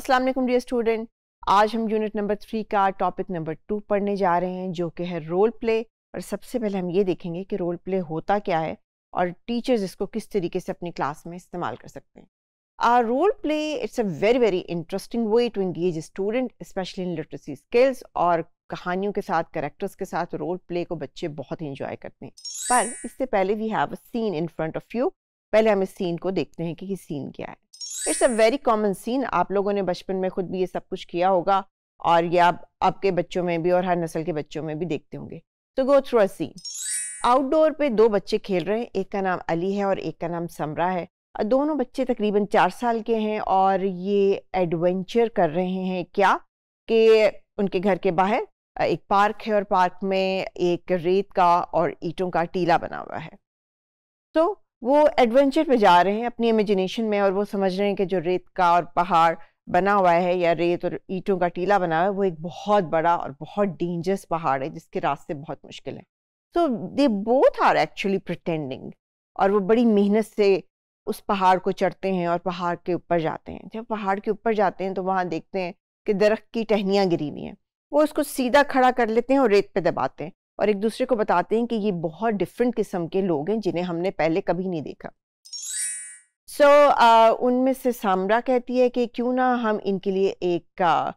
अस्सलाम वालेकुम dear student आज हम यूनिट नंबर थ्री का टॉपिक नंबर टू पढ़ने जा रहे हैं जो कि है रोल प्ले और सबसे पहले हम ये देखेंगे कि रोल प्ले होता क्या है और टीचर्स इसको किस तरीके से अपनी क्लास में इस्तेमाल कर सकते हैं are role play it's a very very interesting way to engage student specially in literacy skills और कहानियों के साथ करेक्टर्स के साथ रोल प्ले को बच्चे बहुत इंजॉय करते हैं पर इससे पहले we have a scene in front of you पहले हम इस सीन को देखते हैं कि ये सीन क्या है it's a very common scene आप लोगों ने बचपन में खुद भी ये सब कुछ किया होगा और ये आप आपके बच्चों में भी और हर नस्ल के बच्चों में भी देखते होंगे तो go through a scene outdoor पे दो बच्चे खेल रहे हैं एक का नाम अली है और एक का नाम समरा है दोनों बच्चे तकरीबन चार साल के हैं और ये एडवेंचर कर रहे हैं क्या कि उनके घर के बाहर एक पार्क है और पार्क में एक रेत का और ईटों का टीला बना हुआ है तो वो एडवेंचर पे जा रहे हैं अपनी इमेजिनेशन में और वो समझ रहे हैं कि जो रेत का और पहाड़ बना हुआ है या रेत और ईंटों का टीला बना हुआ है वो एक बहुत बड़ा और बहुत डेंजरस पहाड़ है जिसके रास्ते बहुत मुश्किल है so they both are actually pretending और वो बड़ी मेहनत से उस पहाड़ को चढ़ते हैं और पहाड़ के ऊपर जाते हैं जब पहाड़ के ऊपर जाते हैं तो वहाँ देखते हैं कि दरख्त की टहनियाँ गिरी हुई हैं वो उसको सीधा खड़ा कर लेते हैं और रेत पे दबाते हैं और एक दूसरे को बताते हैं कि ये बहुत डिफरेंट किस्म के लोग हैं जिन्हें हमने पहले कभी नहीं देखा सो so, uh, उनमें से सामरा कहती है कि क्यों ना हम इनके लिए एक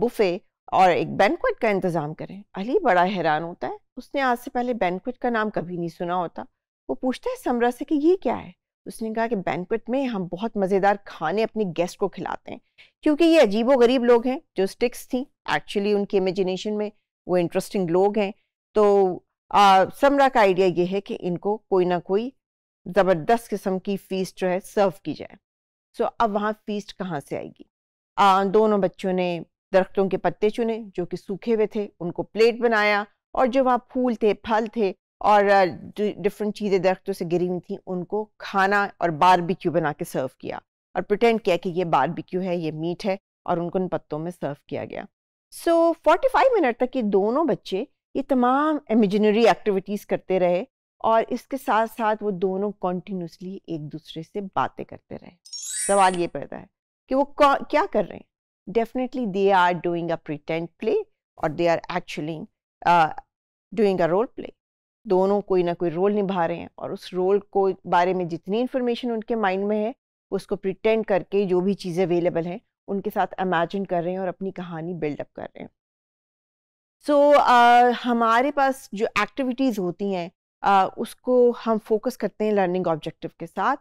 बुफे और एक बैंकवेट का इंतज़ाम करें अली बड़ा हैरान होता है उसने आज से पहले बैंकवेट का नाम कभी नहीं सुना होता वो पूछता है समरा से कि ये क्या है उसने कहा कि बैंकवेट में हम बहुत मज़ेदार खाने अपने गेस्ट को खिलाते हैं क्योंकि ये अजीबो गरीब लोग हैं जो स्टिक्स थी एक्चुअली उनकी इमेजिनेशन में वो इंटरेस्टिंग लोग हैं तो समरा का आइडिया ये है कि इनको कोई ना कोई ज़बरदस्त किस्म की फीस जो है सर्व की जाए सो अब वहाँ फीस कहाँ से आएगी आ, दोनों बच्चों ने दरख्तों के पत्ते चुने जो कि सूखे हुए थे उनको प्लेट बनाया और जो वहाँ फूल थे फल थे और डिफरेंट चीज़ें दरख्तों से गिरी हुई थी उनको खाना और बारबिक्यू बना के सर्व किया और प्रटेंड किया कि ये बारबिक्यू है ये मीट है और उनको उन पत्तों में सर्व किया गया सो so, 45 मिनट तक ये दोनों बच्चे ये तमाम इमेजिनरी एक्टिविटीज़ करते रहे और इसके साथ साथ वो दोनों कॉन्टीन्यूसली एक दूसरे से बातें करते रहे सवाल ये पैदा है कि वो क्या कर रहे हैं definitely they are doing a pretend play और they are actually doing a role play दोनों कोई ना कोई रोल निभा रहे हैं और उस रोल को बारे में जितनी इन्फॉर्मेशन उनके माइंड में है उसको प्रिटेंड करके जो भी चीज़ें अवेलेबल हैं उनके साथ इमेजिन कर रहे हैं और अपनी कहानी बिल्डअप कर रहे हैं सो so, uh, हमारे पास जो एक्टिविटीज़ होती हैं uh, उसको हम फोकस करते हैं लर्निंग ऑब्जेक्टिव के साथ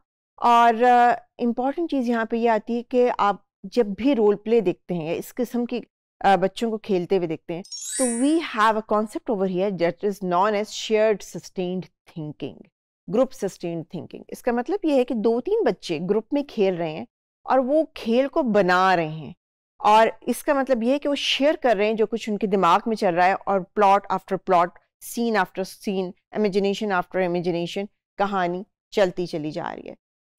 और इम्पॉर्टेंट uh, चीज़ यहाँ पे ये यह आती है कि आप जब भी रोल प्ले देखते हैं इस किस्म की uh, बच्चों को खेलते हुए देखते हैं तो we have a concept over here that is known as shared sustained thinking group sustained thinking इसका मतलब ये है कि दो तीन बच्चे ग्रुप में खेल रहे हैं और वो खेल को बना रहे हैं और इसका मतलब ये है कि वो शेयर कर रहे हैं जो कुछ उनके दिमाग में चल रहा है और plot after plot scene after scene imagination after imagination कहानी चलती चली जा रही है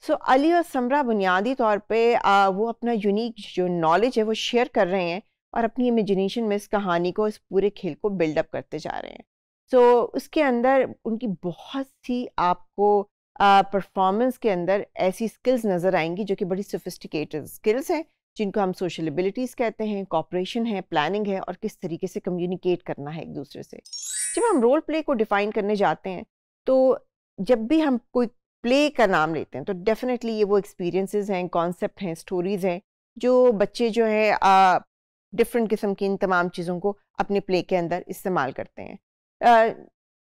सो so, अली और समरा बुनियादी तौर पे आ, वो अपना यूनिक जो नॉलेज है वो शेयर कर रहे हैं और अपनी इमेजिनेशन में इस कहानी को इस पूरे खेल को बिल्डअप करते जा रहे हैं सो so, उसके अंदर उनकी बहुत सी आपको परफॉर्मेंस के अंदर ऐसी स्किल्स नज़र आएंगी जो कि बड़ी सोफिस्टिकेटेड स्किल्स हैं जिनको हम सोशल एबिलिटीज़ कहते हैं कॉपरेशन है प्लानिंग है और किस तरीके से कम्युनिकेट करना है एक दूसरे से जब हम रोल प्ले को डिफ़ाइन करने जाते हैं तो जब भी हम कोई प्ले का नाम लेते हैं तो डेफिनेटली ये वो एक्सपीरियंसेस हैं कॉन्सेप्ट हैं स्टोरीज़ हैं जो बच्चे जो है डिफरेंट किस्म की इन तमाम चीज़ों को अपने प्ले के अंदर इस्तेमाल करते हैं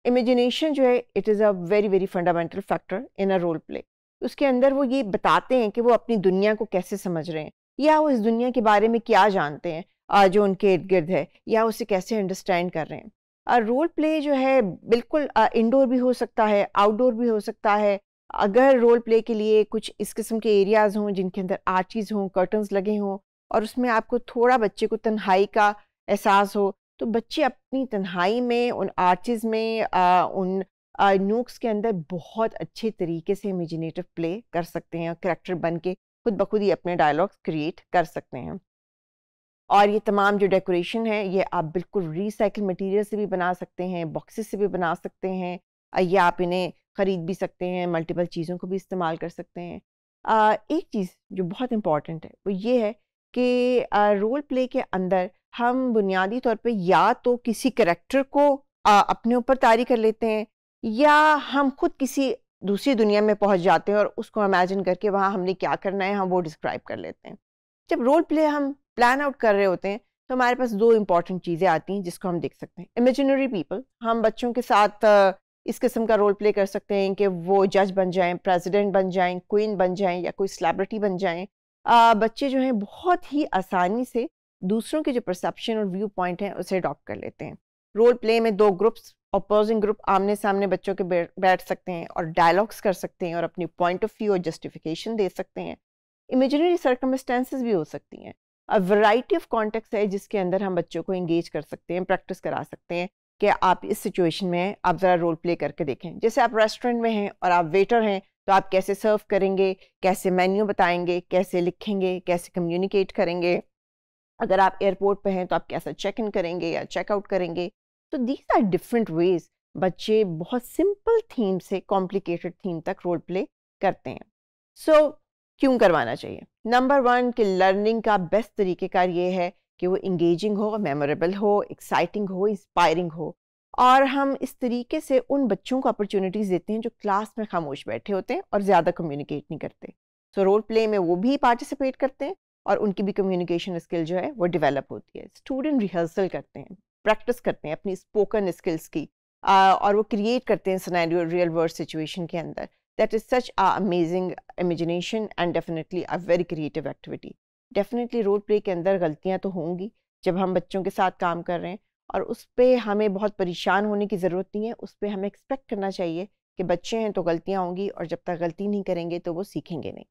इमेजिनेशन जो है it is a very very fundamental factor in a role play उसके अंदर वो ये बताते हैं कि वो अपनी दुनिया को कैसे समझ रहे हैं या वो इस दुनिया के बारे में क्या जानते हैं जो उनके इर्द गिर्द है या उसे कैसे अंडरस्टैंड कर रहे हैं रोल प्ले जो है बिल्कुल इंडोर भी हो सकता है आउटडोर भी हो सकता है अगर रोल प्ले के लिए कुछ इस किस्म के एरियाज़ हों जिनके अंदर आर्चीज़ हों कर्टन्स लगे हों और उसमें आपको थोड़ा बच्चे को तन्हाई का एहसास हो तो बच्चे अपनी तन्हाई में उन आर्चिस में आ, उन नूक्स के अंदर बहुत अच्छे तरीके से इमेजिनेटिव प्ले कर सकते हैं और करेक्टर बन के खुद ब खुद ही अपने डायलॉग्स क्रिएट कर सकते हैं और ये तमाम जो डेकोरेशन है ये आप बिल्कुल रिसाइकल मटेरियल से भी बना सकते हैं बॉक्सेस से भी बना सकते हैं या आप इन्हें ख़रीद भी सकते हैं मल्टीपल चीज़ों को भी इस्तेमाल कर सकते हैं आ, एक चीज़ जो बहुत इम्पॉर्टेंट है वो ये है कि रोल प्ले के अंदर हम बुनियादी तौर पे या तो किसी करेक्टर को आ, अपने ऊपर तारी कर लेते हैं या हम खुद किसी दूसरी दुनिया में पहुंच जाते हैं और उसको इमेजिन करके वहाँ हमने क्या करना है हम वो डिस्क्राइब कर लेते हैं जब रोल प्ले हम प्लान आउट कर रहे होते हैं तो हमारे पास दो इंपॉर्टेंट चीज़ें आती हैं जिसको हम देख सकते हैं इमेजिनरी पीपल हम बच्चों के साथ इस किस्म का रोल प्ले कर सकते हैं कि वो जज बन जाएं प्रेसिडेंट बन जाएं क्वीन बन जाएं या कोई सेलिब्रिटी बन जाएं बच्चे जो हैं बहुत ही आसानी से दूसरों के जो परसेप्शन और व्यू पॉइंट हैं उसे अडॉप्ट कर लेते हैं रोल प्ले में दो ग्रुप्स अपोजिंग ग्रुप आमने सामने बच्चों के बैठ सकते हैं और डायलॉग्स कर सकते हैं और अपनी पॉइंट ऑफ व्यू और जस्टिफिकेशन दे सकते हैं इमेजिनरी सर्कमस्टेंसेज भी हो सकती हैं अ वैरायटी ऑफ कॉन्टेक्ट है जिसके अंदर हम बच्चों को इंगेज कर सकते हैं प्रैक्टिस करा सकते हैं कि आप इस सिचुएशन में आप ज़रा रोल प्ले करके देखें जैसे आप रेस्टोरेंट में हैं और आप वेटर हैं तो आप कैसे सर्व करेंगे कैसे मेन्यू बताएंगे कैसे लिखेंगे कैसे कम्युनिकेट करेंगे अगर आप एयरपोर्ट पर हैं तो आप कैसा चेक इन करेंगे या चेकआउट करेंगे तो दीज आर डिफरेंट वेज बच्चे बहुत सिंपल थीम से कॉम्प्लिकेटेड थीम तक रोल प्ले करते हैं सो so, क्यों करवाना चाहिए नंबर वन कि लर्निंग का बेस्ट तरीक़ेकार ये है कि वो इंगेजिंग हो मेमोरेबल हो एक्साइटिंग हो इंस्पायरिंग हो और हम इस तरीके से उन बच्चों को अपॉर्चुनिटीज़ देते हैं जो क्लास में खामोश बैठे होते हैं और ज़्यादा कम्युनिकेट नहीं करते सो रोल प्ले में वो भी पार्टिसिपेट करते हैं और उनकी भी कम्युनिकेशन स्किल जो है वो डेवलप होती है स्टूडेंट रिहर्सल करते हैं प्रैक्टिस करते हैं अपनी स्पोकन स्किल्स की आ, और वो क्रिएट करते हैं सनैरियो रियल वर्ल्ड सिचुएशन के अंदर that is such a amazing imagination and definitely a very creative activity definitely role play के अंदर गलतियाँ तो होंगी जब हम बच्चों के साथ काम कर रहे हैं और उस पर हमें बहुत परेशान होने की ज़रूरत नहीं है उस पर हमें एक्सपेक्ट करना चाहिए कि बच्चे हैं तो गलतियाँ होंगी और जब तक गलती नहीं करेंगे तो वो सीखेंगे नहीं